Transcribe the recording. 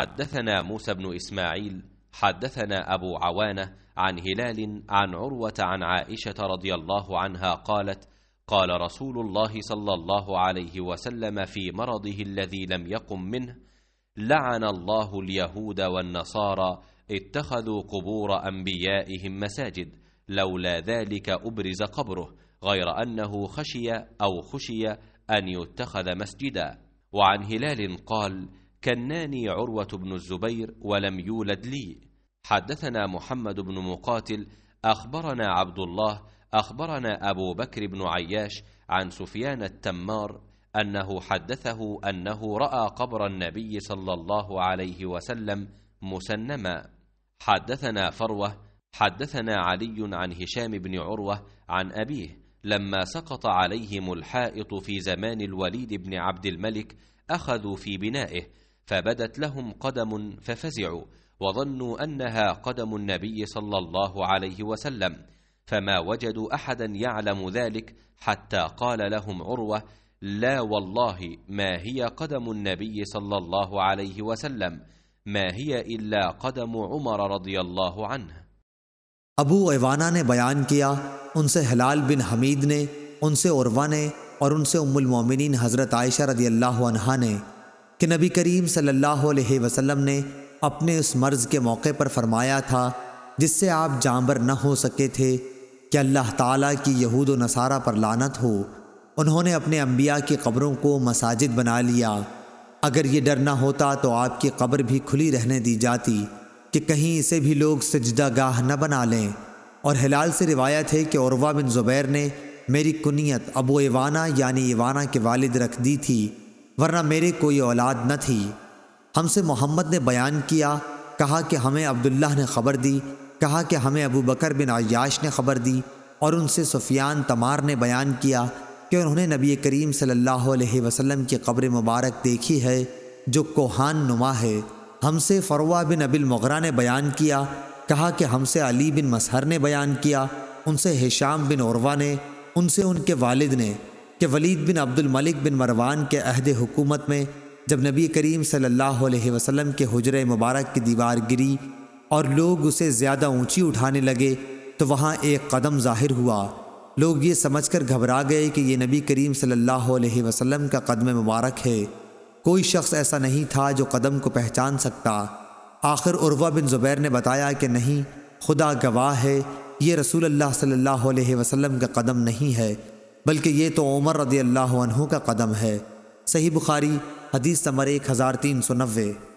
حدثنا موسى بن إسماعيل حدثنا أبو عوانة عن هلال عن عروة عن عائشة رضي الله عنها قالت قال رسول الله صلى الله عليه وسلم في مرضه الذي لم يقم منه لعن الله اليهود والنصارى اتخذوا قبور أنبيائهم مساجد لولا ذلك أبرز قبره غير أنه خشي أو خشي أن يتخذ مسجدا وعن هلال قال كناني عروة بن الزبير ولم يولد لي حدثنا محمد بن مقاتل أخبرنا عبد الله أخبرنا أبو بكر بن عياش عن سفيان التمار أنه حدثه أنه رأى قبر النبي صلى الله عليه وسلم مسنما حدثنا فروة حدثنا علي عن هشام بن عروة عن أبيه لما سقط عليهم الحائط في زمان الوليد بن عبد الملك أخذوا في بنائه فبدت لهم قدم ففزعوا وظنوا انها قدم النبي صلى الله عليه وسلم فما وجدوا احدا يعلم ذلك حتى قال لهم عروه لا والله ما هي قدم النبي صلى الله عليه وسلم ما هي الا قدم عمر رضي الله عنه ابو ایوانہ نے بیان کیا ان سے حلال بن حمید نے ان سے عروہ نے اور ان سے ام المومنین حضرت عائشہ رضی اللہ عنہا نے کہ نبی کریم صلی اللہ علیہ وسلم نے اپنے اس مرض کے موقع پر فرمایا تھا جس سے آپ جانبر نہ ہو سکے تھے کہ اللہ تعالیٰ کی یہود و نصارہ پر لانت ہو انہوں نے اپنے انبیاء کی قبروں کو مساجد بنا لیا اگر یہ ڈر نہ ہوتا تو آپ کی قبر بھی کھلی رہنے دی جاتی کہ کہیں اسے بھی لوگ سجدہ گاہ نہ بنا لیں اور ہلال سے روایت ہے کہ عروہ بن زبیر نے میری کنیت ابو ایوانہ یعنی ایوانہ کے والد رکھ دی تھی ورنہ میرے کوئی اولاد نہ تھی ہم سے محمد نے بیان کیا کہا کہ ہمیں عبداللہ نے خبر دی کہا کہ ہمیں ابو بکر بن عیاش نے خبر دی اور ان سے سفیان تمار نے بیان کیا کہ انہوں نے نبی کریم صلی اللہ علیہ وسلم کی قبر مبارک دیکھی ہے جو کوہان نما ہے ہم سے فروہ بن ابی المغرہ نے بیان کیا کہا کہ ہم سے علی بن مصہر نے بیان کیا ان سے ہشام بن عروہ نے ان سے ان کے والد نے کہ ولید بن عبد الملک بن مروان کے عہد حکومت میں جب نبی کریم صلی اللہ علیہ وسلم کے حجر مبارک کی دیوار گری اور لوگ اسے زیادہ اونچی اٹھانے لگے تو وہاں ایک قدم ظاہر ہوا لوگ یہ سمجھ کر گھبرا گئے کہ یہ نبی کریم صلی اللہ علیہ وسلم کا قدم مبارک ہے کوئی شخص ایسا نہیں تھا جو قدم کو پہچان سکتا آخر عروہ بن زبیر نے بتایا کہ نہیں خدا گواہ ہے یہ رسول اللہ صلی اللہ علیہ وسلم کا قدم نہیں ہے بلکہ یہ تو عمر رضی اللہ عنہ کا قدم ہے صحیح بخاری حدیث نمبر ایک ہزار تین سو نوے